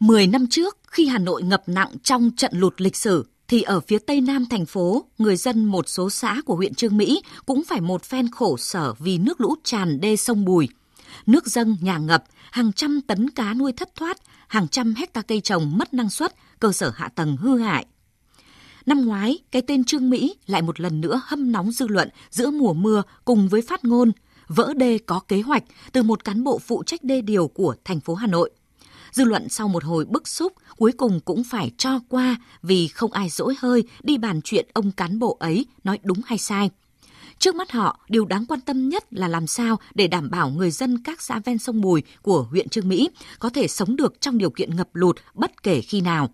10 năm trước, khi Hà Nội ngập nặng trong trận lụt lịch sử, thì ở phía tây nam thành phố, người dân một số xã của huyện Trương Mỹ cũng phải một phen khổ sở vì nước lũ tràn đê sông Bùi. Nước dâng, nhà ngập, hàng trăm tấn cá nuôi thất thoát, hàng trăm hecta cây trồng mất năng suất, cơ sở hạ tầng hư hại. Năm ngoái, cái tên Trương Mỹ lại một lần nữa hâm nóng dư luận giữa mùa mưa cùng với phát ngôn vỡ đê có kế hoạch từ một cán bộ phụ trách đê điều của thành phố Hà Nội. Dư luận sau một hồi bức xúc cuối cùng cũng phải cho qua vì không ai dỗi hơi đi bàn chuyện ông cán bộ ấy nói đúng hay sai. Trước mắt họ, điều đáng quan tâm nhất là làm sao để đảm bảo người dân các xã ven sông Bùi của huyện Trương Mỹ có thể sống được trong điều kiện ngập lụt bất kể khi nào.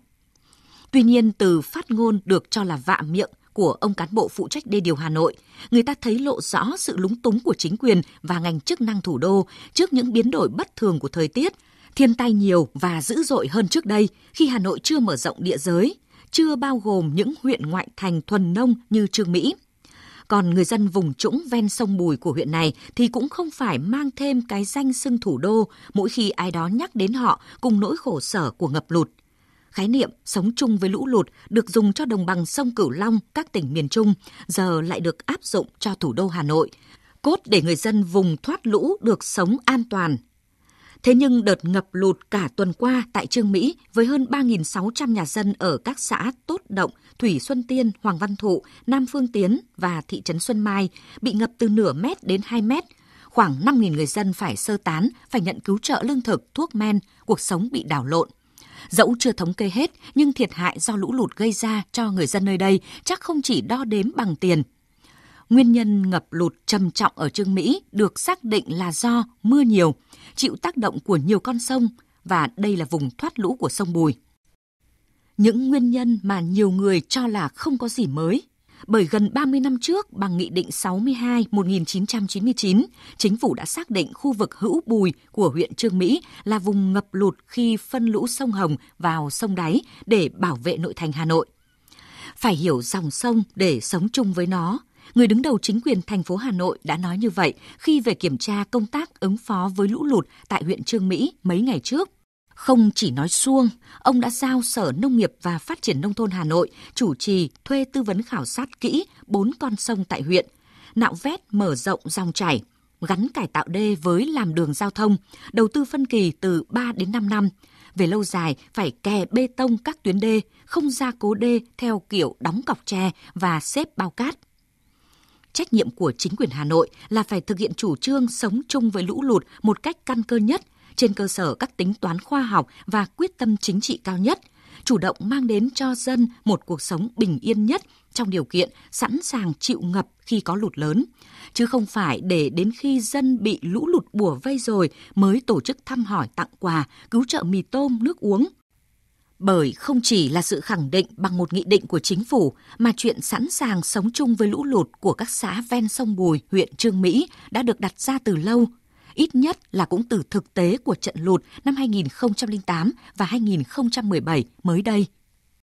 Tuy nhiên, từ phát ngôn được cho là vạ miệng của ông cán bộ phụ trách đê điều Hà Nội, người ta thấy lộ rõ sự lúng túng của chính quyền và ngành chức năng thủ đô trước những biến đổi bất thường của thời tiết, Thiên tai nhiều và dữ dội hơn trước đây khi Hà Nội chưa mở rộng địa giới, chưa bao gồm những huyện ngoại thành thuần nông như Trương Mỹ. Còn người dân vùng trũng ven sông Bùi của huyện này thì cũng không phải mang thêm cái danh xưng thủ đô mỗi khi ai đó nhắc đến họ cùng nỗi khổ sở của ngập lụt. Khái niệm sống chung với lũ lụt được dùng cho đồng bằng sông Cửu Long các tỉnh miền Trung giờ lại được áp dụng cho thủ đô Hà Nội, cốt để người dân vùng thoát lũ được sống an toàn, Thế nhưng đợt ngập lụt cả tuần qua tại Trương Mỹ với hơn 3.600 nhà dân ở các xã Tốt Động, Thủy Xuân Tiên, Hoàng Văn Thụ, Nam Phương Tiến và thị trấn Xuân Mai bị ngập từ nửa mét đến 2 mét. Khoảng 5.000 người dân phải sơ tán, phải nhận cứu trợ lương thực, thuốc men, cuộc sống bị đảo lộn. Dẫu chưa thống kê hết, nhưng thiệt hại do lũ lụt gây ra cho người dân nơi đây chắc không chỉ đo đếm bằng tiền – Nguyên nhân ngập lụt trầm trọng ở Trương Mỹ được xác định là do mưa nhiều, chịu tác động của nhiều con sông và đây là vùng thoát lũ của sông Bùi. Những nguyên nhân mà nhiều người cho là không có gì mới, bởi gần 30 năm trước bằng Nghị định 62 1999, chính phủ đã xác định khu vực hữu bùi của huyện Trương Mỹ là vùng ngập lụt khi phân lũ sông Hồng vào sông đáy để bảo vệ nội thành Hà Nội. Phải hiểu dòng sông để sống chung với nó, Người đứng đầu chính quyền thành phố Hà Nội đã nói như vậy khi về kiểm tra công tác ứng phó với lũ lụt tại huyện Trương Mỹ mấy ngày trước. Không chỉ nói suông, ông đã giao Sở Nông nghiệp và Phát triển Nông thôn Hà Nội chủ trì thuê tư vấn khảo sát kỹ bốn con sông tại huyện, nạo vét mở rộng dòng chảy, gắn cải tạo đê với làm đường giao thông, đầu tư phân kỳ từ 3 đến 5 năm. Về lâu dài, phải kè bê tông các tuyến đê, không gia cố đê theo kiểu đóng cọc tre và xếp bao cát trách nhiệm của chính quyền Hà Nội là phải thực hiện chủ trương sống chung với lũ lụt một cách căn cơ nhất trên cơ sở các tính toán khoa học và quyết tâm chính trị cao nhất, chủ động mang đến cho dân một cuộc sống bình yên nhất trong điều kiện sẵn sàng chịu ngập khi có lụt lớn, chứ không phải để đến khi dân bị lũ lụt bùa vây rồi mới tổ chức thăm hỏi tặng quà, cứu trợ mì tôm, nước uống, bởi không chỉ là sự khẳng định bằng một nghị định của chính phủ mà chuyện sẵn sàng sống chung với lũ lụt của các xã ven sông Bùi, huyện Trương Mỹ đã được đặt ra từ lâu, ít nhất là cũng từ thực tế của trận lụt năm 2008 và 2017 mới đây.